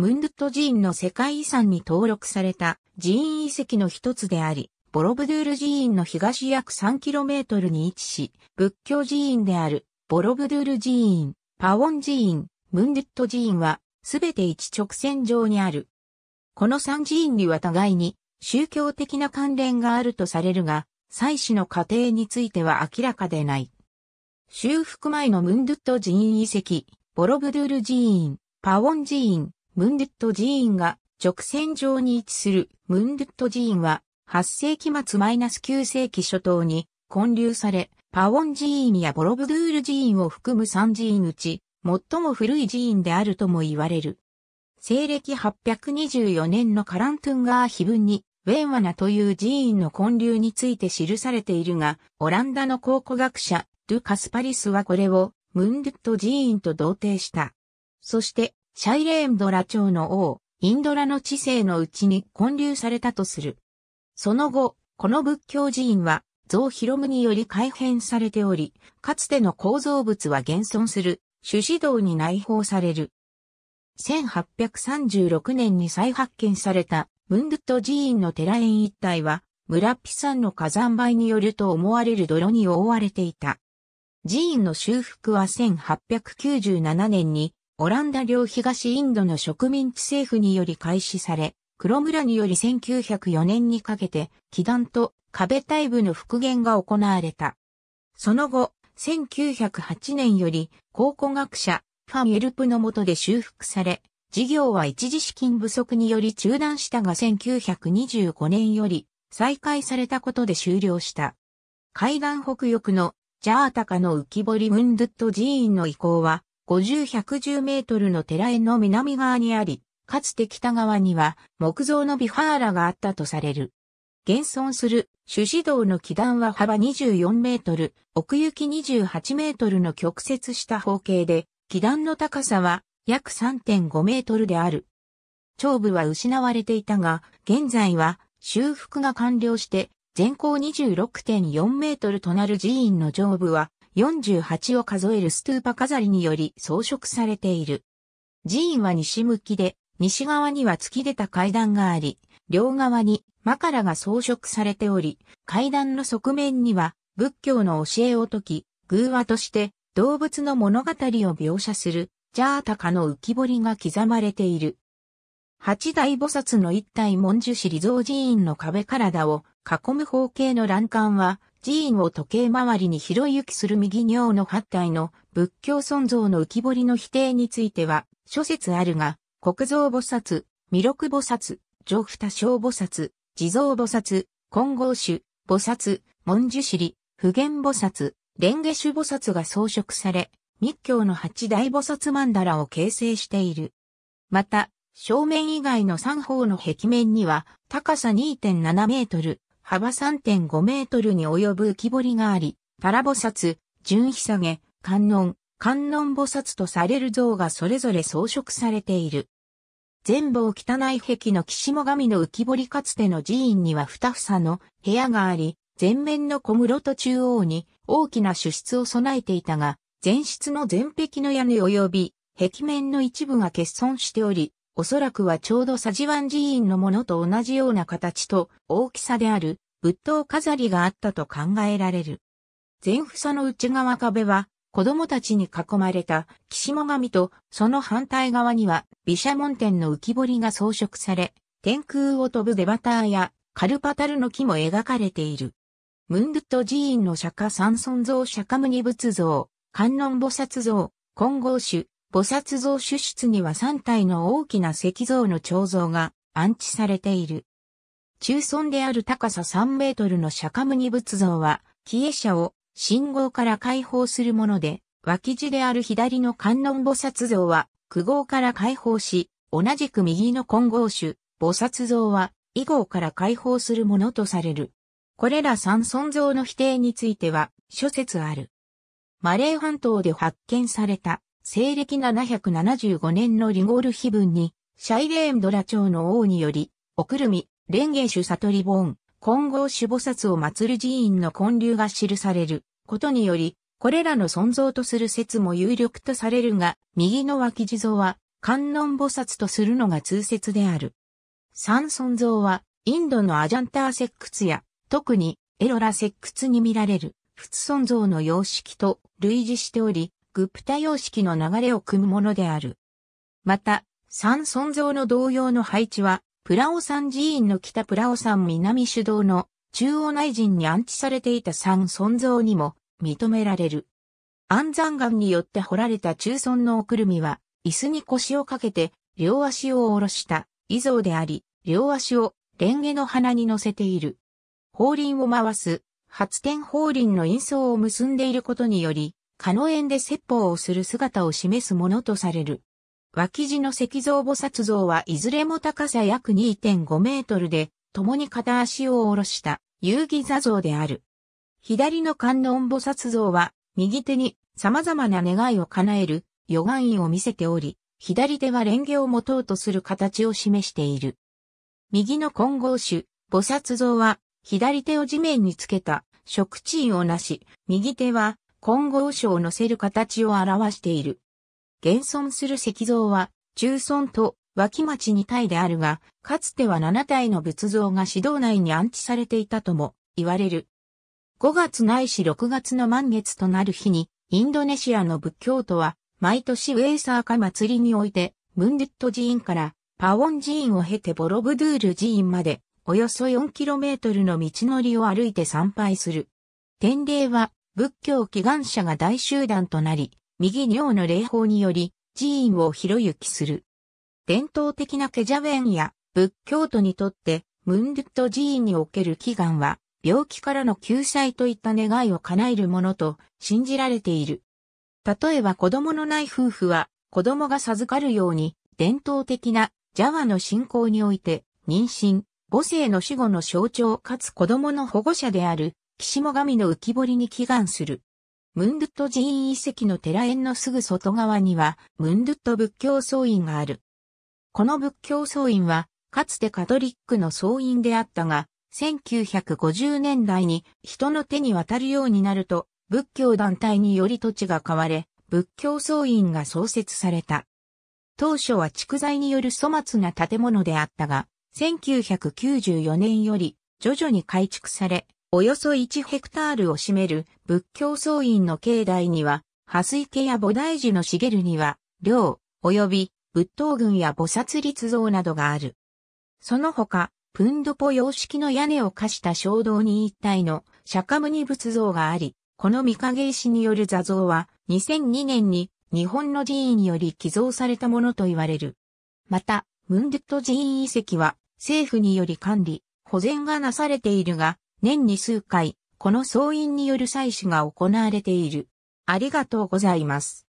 ムンドット寺院の世界遺産に登録された寺院遺跡の一つであり、ボロブドゥール寺院の東約 3km に位置し、仏教寺院であるボロブドゥール寺院、パオン寺院、ムンドゥット寺院は、すべて一直線上にある。この三寺院には互いに宗教的な関連があるとされるが、祭祀の過程については明らかでない。修復前のムンドゥット寺院遺跡、ボロブドゥール寺院、パオン寺院、ムンドット寺院が直線上に位置するムンドット寺院は8世紀末マイナス -9 世紀初頭に建立され、パオン寺院やボロブドゥール寺院を含む3寺院うち、最も古い寺院であるとも言われる。西暦824年のカラントゥンガー碑文に、ウェンワナという寺院の建立について記されているが、オランダの考古学者、ドゥ・カスパリスはこれを、ムンドゥット寺院と同定した。そして、シャイレーンドラ朝の王、インドラの知性のうちに混流されたとする。その後、この仏教寺院は、像広により改変されており、かつての構造物は現存する、主指導に内包される。1836年に再発見された、ムンドゥット寺院の寺園一帯は、村ピ山の火山灰によると思われる泥に覆われていた。寺院の修復は1897年にオランダ領東インドの植民地政府により開始され、黒村により1904年にかけて、気団と壁イ部の復元が行われた。その後、1908年より考古学者ファン・エルプの下で修復され、事業は一時資金不足により中断したが1925年より再開されたことで終了した。海岸北翼のジャータカの浮き彫りムンドット寺院の遺構は50-110メートルの寺園の南側にあり、かつて北側には木造のビファーラがあったとされる。現存する主指導の基段は幅24メートル、奥行き28メートルの曲折した方形で、基段の高さは約3.5メートルである。長部は失われていたが、現在は修復が完了して、全高26.4メートルとなる寺院の上部は48を数えるストゥーパ飾りにより装飾されている。寺院は西向きで、西側には突き出た階段があり、両側にマカラが装飾されており、階段の側面には仏教の教えを説き、偶話として動物の物語を描写するジャータカの浮き彫りが刻まれている。八大菩薩の一体文殊師理蔵寺院の壁体を囲む方形の欄干は寺院を時計回りに広い行きする右尿の八体の仏教尊像の浮き彫りの否定については、諸説あるが、国蔵菩薩、弥勒菩薩、上二小菩薩、地蔵菩薩、金剛種、菩薩、文殊尻、普賢菩薩、蓮華種菩薩が装飾され、密教の八大菩薩曼荼羅を形成している。また、正面以外の三方の壁面には、高さ2.7メートル、幅3.5メートルに及ぶ浮き彫りがあり、タラ菩薩、純ひさげ、観音、観音菩薩とされる像がそれぞれ装飾されている。全貌汚い壁の岸も神の浮き彫りかつての寺院には二房の部屋があり、前面の小室と中央に大きな主室を備えていたが、前室の前壁の屋根及び壁面の一部が欠損しており、おそらくはちょうどサジワン寺院のものと同じような形と大きさである仏塔飾りがあったと考えられる。前房の内側壁は子供たちに囲まれた岸も神とその反対側には毘沙門天の浮き彫りが装飾され、天空を飛ぶデバターやカルパタルの木も描かれている。ムンドゥット寺院の釈迦三尊像釈迦牟尼仏像、観音菩薩像、金剛種、菩薩像主室には3体の大きな石像の彫像が安置されている。中尊である高さ3メートルの釈迦牟尼仏像は、帰依者を信号から解放するもので、脇地である左の観音菩薩像は、苦号から解放し、同じく右の金剛種、菩薩像は、以号から解放するものとされる。これら三尊像の否定については、諸説ある。マレー半島で発見された西暦775年のリゴール碑文に、シャイレーンドラ朝の王により、おくるみ、レンゲシュ悟りン、金剛守菩薩を祀る寺院の建立が記されることにより、これらの尊像とする説も有力とされるが、右の脇地蔵は観音菩薩とするのが通説である。三尊像は、インドのアジャンター石窟や、特にエロラ石窟に見られる、仏尊像の様式と類似しており、グプタ様式の流れを組むものである。また、三尊像の同様の配置は、プラオ山寺院の北プラオ山南主導の中央内陣に安置されていた三尊像にも認められる。安山岩によって掘られた中尊のおくるみは、椅子に腰をかけて、両足を下ろした、遺像であり、両足を、蓮華の花に乗せている。法輪を回す、発天法輪の輪相を結んでいることにより、蚊の縁で説法をする姿を示すものとされる。脇地の石像菩薩像はいずれも高さ約2.5メートルで、共に片足を下ろした遊戯座像である。左の観音菩薩像は、右手に様々な願いを叶える、予願院を見せており、左手は蓮華を持とうとする形を示している。右の金剛種、菩薩像は、左手を地面につけた、食地位をなし、右手は金剛書を載せる形を表している。現存する石像は、中村と脇町2体であるが、かつては7体の仏像が指導内に安置されていたとも言われる。5月ないし6月の満月となる日に、インドネシアの仏教徒は、毎年ウェイサーカ祭りにおいて、ムンデット寺院からパオン寺院を経てボロブドゥール寺院まで、およそ 4km の道のりを歩いて参拝する。天礼は仏教祈願者が大集団となり、右尿の礼法により、寺院を広行きする。伝統的なケジャベンや仏教徒にとって、ムンドゥット寺院における祈願は、病気からの救済といった願いを叶えるものと信じられている。例えば子供のない夫婦は、子供が授かるように、伝統的なジャワの信仰において、妊娠、母性の死後の象徴かつ子供の保護者である岸も神の浮き彫りに祈願する。ムンドゥット寺院遺跡の寺園のすぐ外側には、ムンドゥット仏教僧院がある。この仏教僧院は、かつてカトリックの僧院であったが、1950年代に人の手に渡るようになると、仏教団体により土地が買われ、仏教僧院が創設された。当初は蓄財による粗末な建物であったが、1994年より徐々に改築され、およそ1ヘクタールを占める仏教僧院の境内には、蓮池や菩提寺の茂るには、寮、及び仏塔群や菩薩立像などがある。その他、プンドポ様式の屋根を貸した衝動に一体の釈迦尼仏像があり、この御影石による座像は2002年に日本の寺院により寄贈されたものと言われる。また、ムンデット寺院遺跡は政府により管理、保全がなされているが、年に数回、この総員による採取が行われている。ありがとうございます。